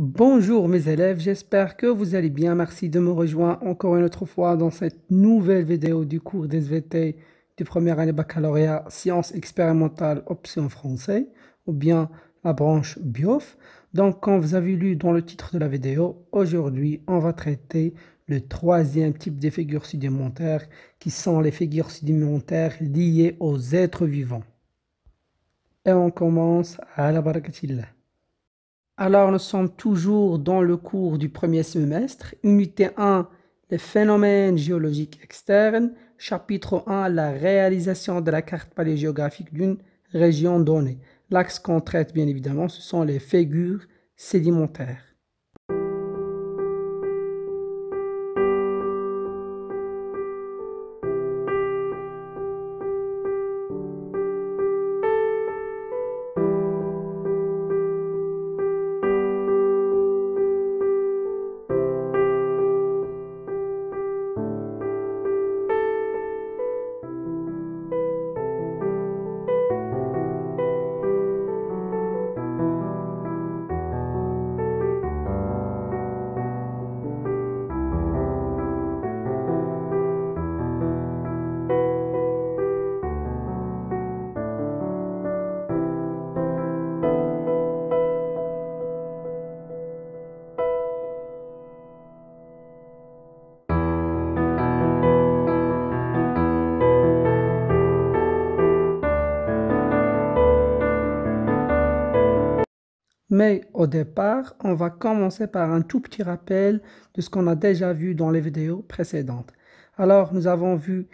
Bonjour mes élèves, j'espère que vous allez bien. Merci de me rejoindre encore une autre fois dans cette nouvelle vidéo du cours d'SVT du premier année baccalauréat sciences expérimentales option français ou bien la branche BIOF. Donc comme vous avez lu dans le titre de la vidéo, aujourd'hui on va traiter le troisième type de figures sédimentaires qui sont les figures sédimentaires liées aux êtres vivants. Et on commence à la barakatillah. Alors, nous sommes toujours dans le cours du premier semestre. Unité 1, les phénomènes géologiques externes. Chapitre 1, la réalisation de la carte paléogéographique d'une région donnée. L'axe qu'on traite, bien évidemment, ce sont les figures sédimentaires. Mais au départ, on va commencer par un tout petit rappel de ce qu'on a déjà vu dans les vidéos précédentes. Alors, nous avons vu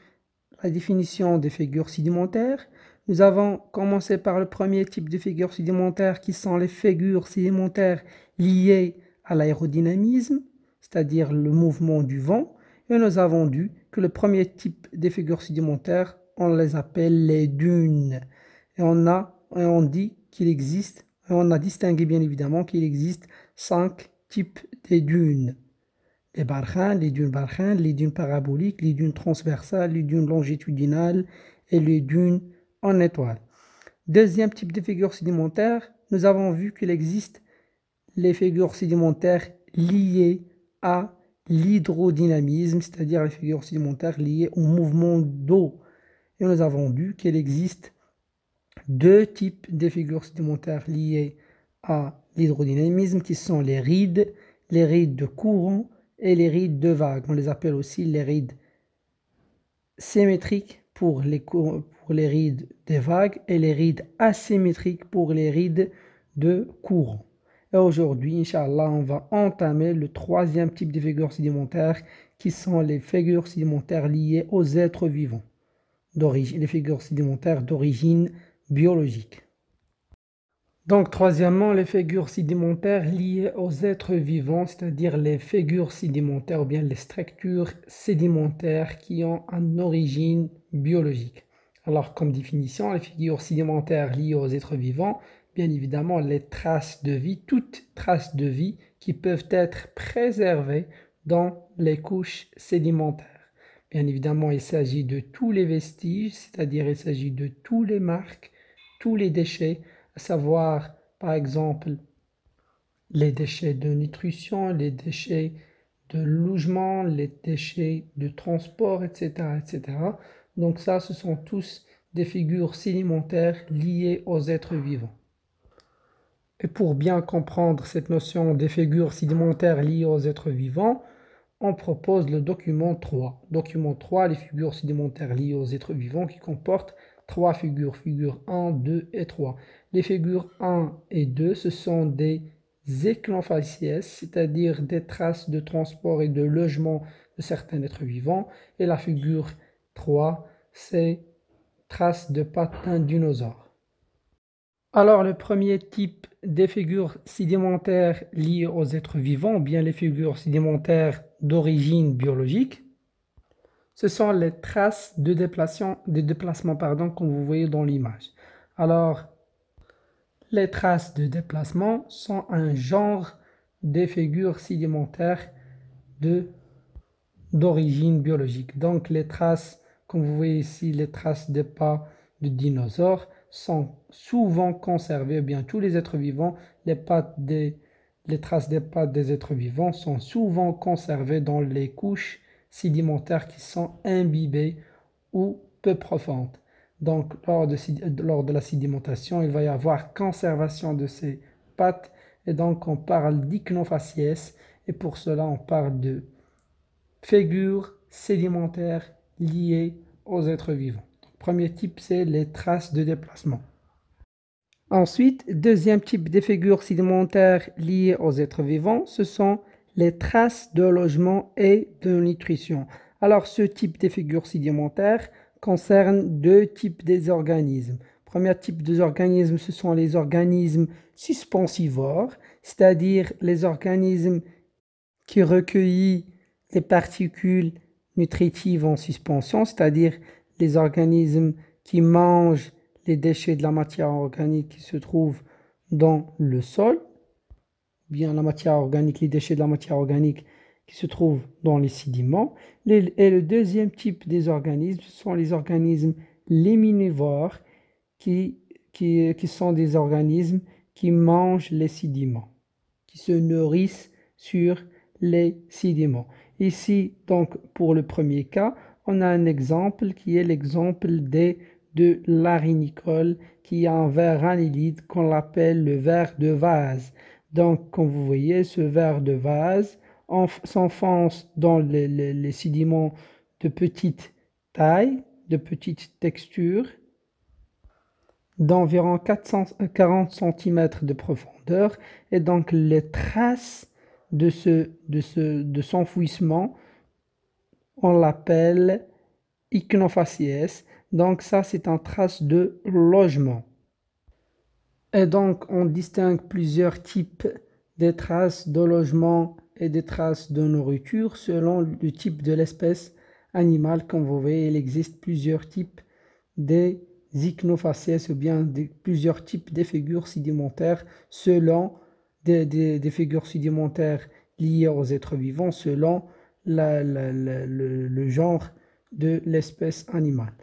la définition des figures sédimentaires. Nous avons commencé par le premier type de figures sédimentaires qui sont les figures sédimentaires liées à l'aérodynamisme, c'est-à-dire le mouvement du vent. Et nous avons vu que le premier type de figures sédimentaires, on les appelle les dunes. Et on, a, et on dit qu'il existe on a distingué bien évidemment qu'il existe cinq types de dunes. Les barchins, les dunes barrains, les dunes paraboliques, les dunes transversales, les dunes longitudinales et les dunes en étoile. Deuxième type de figure sédimentaire, nous avons vu qu'il existe les figures sédimentaires liées à l'hydrodynamisme, c'est-à-dire les figures sédimentaires liées au mouvement d'eau. Et nous avons vu qu'il existe deux types de figures sédimentaires liées à l'hydrodynamisme qui sont les rides, les rides de courant et les rides de vagues. On les appelle aussi les rides symétriques pour les, rides des vagues et les rides asymétriques pour les rides de courant. Et aujourd'hui, Inch'Allah, on va entamer le troisième type de figures sédimentaires qui sont les figures sédimentaires liées aux êtres vivants. Les figures sédimentaires d'origine biologique. Donc troisièmement, les figures sédimentaires liées aux êtres vivants, c'est-à-dire les figures sédimentaires ou bien les structures sédimentaires qui ont une origine biologique. Alors comme définition, les figures sédimentaires liées aux êtres vivants, bien évidemment les traces de vie, toutes traces de vie qui peuvent être préservées dans les couches sédimentaires. Bien évidemment, il s'agit de tous les vestiges, c'est-à-dire il s'agit de tous les marques les déchets, à savoir par exemple les déchets de nutrition, les déchets de logement, les déchets de transport, etc., etc. Donc ça, ce sont tous des figures sédimentaires liées aux êtres vivants. Et pour bien comprendre cette notion des figures sédimentaires liées aux êtres vivants, on propose le document 3. Document 3, les figures sédimentaires liées aux êtres vivants qui comportent trois figures, figure 1, 2 et 3. Les figures 1 et 2, ce sont des éclans c'est-à-dire des traces de transport et de logement de certains êtres vivants. Et la figure 3, c'est traces de patins d'un Alors le premier type des figures sédimentaires liées aux êtres vivants, bien les figures sédimentaires d'origine biologique, ce sont les traces de déplacement, des déplacements pardon, comme vous voyez dans l'image. Alors, les traces de déplacement sont un genre des figures sédimentaires d'origine biologique. Donc, les traces, comme vous voyez ici, les traces des pas de dinosaures sont souvent conservées. bien, tous les êtres vivants, les traces des pas des êtres vivants sont souvent conservées dans les couches sédimentaires qui sont imbibées ou peu profondes. Donc, lors de, la sédimentation, il va y avoir conservation de ces pattes et donc on parle d'icnofaciès et pour cela on parle de figures sédimentaires liées aux êtres vivants. premier type, c'est les traces de déplacement. Ensuite, deuxième type de figures sédimentaires liées aux êtres vivants, ce sont les traces de logement et de nutrition. Alors ce type de figure sédimentaire concerne deux types d'organismes. Premier type d'organismes, ce sont les organismes suspensivores, c'est-à-dire les organismes qui recueillent les particules nutritives en suspension, c'est-à-dire les organismes qui mangent les déchets de la matière organique qui se trouvent dans le sol bien la matière organique, les déchets de la matière organique qui se trouvent dans les sédiments. Et le deuxième type des organismes sont les organismes liminivores, qui, sont des organismes qui mangent les sédiments, qui se nourrissent sur les sédiments. Ici, donc, pour le premier cas, on a un exemple qui est l'exemple des de l'arinicole qui a un verre anilide qu'on appelle le verre de vase. Donc, comme vous voyez, ce verre de vase s'enfonce dans les, sédiments de petite taille, de petite texture, d'environ 40 cm euh, de profondeur. Et donc, les traces de, ce, son on l'appelle ichnofacies. Donc, ça, c'est un trace de logement. Et donc, on distingue plusieurs types de traces de logement et des traces de nourriture selon le type de l'espèce animale. Comme vous voyez, il existe plusieurs types des ichnophaces ou bien plusieurs types de figures sédimentaires selon des, figures sédimentaires liées aux êtres vivants selon le genre de l'espèce animale.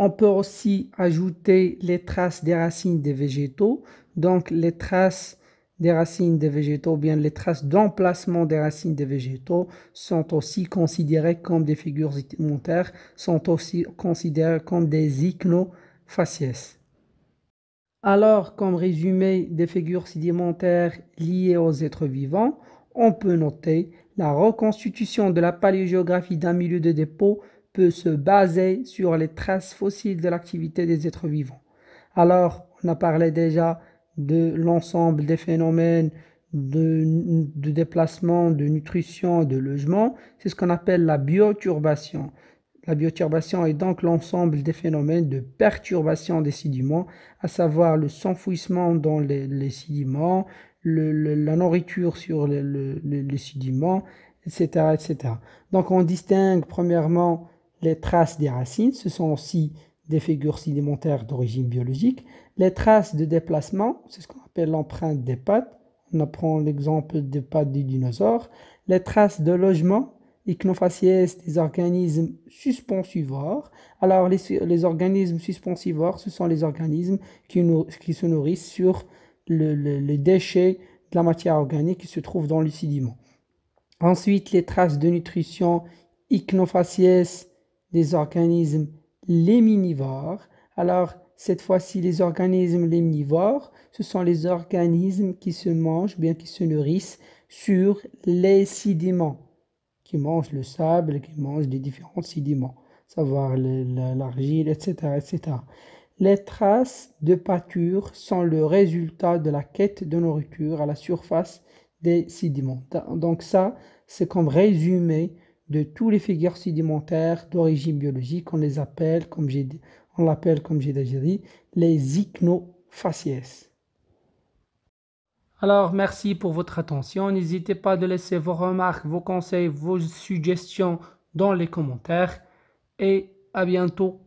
On peut aussi ajouter les traces des racines des végétaux, donc les traces des racines des végétaux, bien les traces d'emplacement des racines des végétaux sont aussi considérées comme des figures sédimentaires, sont aussi considérées comme des ichnofacies. Alors, comme résumé des figures sédimentaires liées aux êtres vivants, on peut noter la reconstitution de la paléogéographie d'un milieu de dépôt peut se baser sur les traces fossiles de l'activité des êtres vivants. Alors, on a parlé déjà de l'ensemble des phénomènes de, déplacement, de nutrition, de logement. C'est ce qu'on appelle la bioturbation. La bioturbation est donc l'ensemble des phénomènes de perturbation des sédiments, à savoir le s'enfouissement dans les, sédiments, le, la nourriture sur les sédiments, etc., etc. Donc on distingue premièrement les traces des racines, ce sont aussi des figures sédimentaires d'origine biologique. Les traces de déplacement, c'est ce qu'on appelle l'empreinte des pattes. On apprend l'exemple des pattes du dinosaure. Les traces de logement, ichnofaciès, des organismes suspensivores. Alors, les, organismes suspensivores, ce sont les organismes qui, se nourrissent sur les déchets de la matière organique qui se trouve dans le sédiment. Ensuite, les traces de nutrition icnofaciès des organismes léminivores. Alors, cette fois-ci, les organismes léminivores, ce sont les organismes qui se mangent, bien qui se nourrissent sur les sédiments, qui mangent le sable, qui mangent les différents sédiments, savoir l'argile, etc., etc. Les traces de pâture sont le résultat de la quête de nourriture à la surface des sédiments. Donc ça, c'est comme résumé de tous les figures sédimentaires d'origine biologique. On les appelle, comme j'ai on l'appelle comme j'ai déjà dit, les ichnofacies. Alors, merci pour votre attention. N'hésitez pas de laisser vos remarques, vos conseils, vos suggestions dans les commentaires et à bientôt.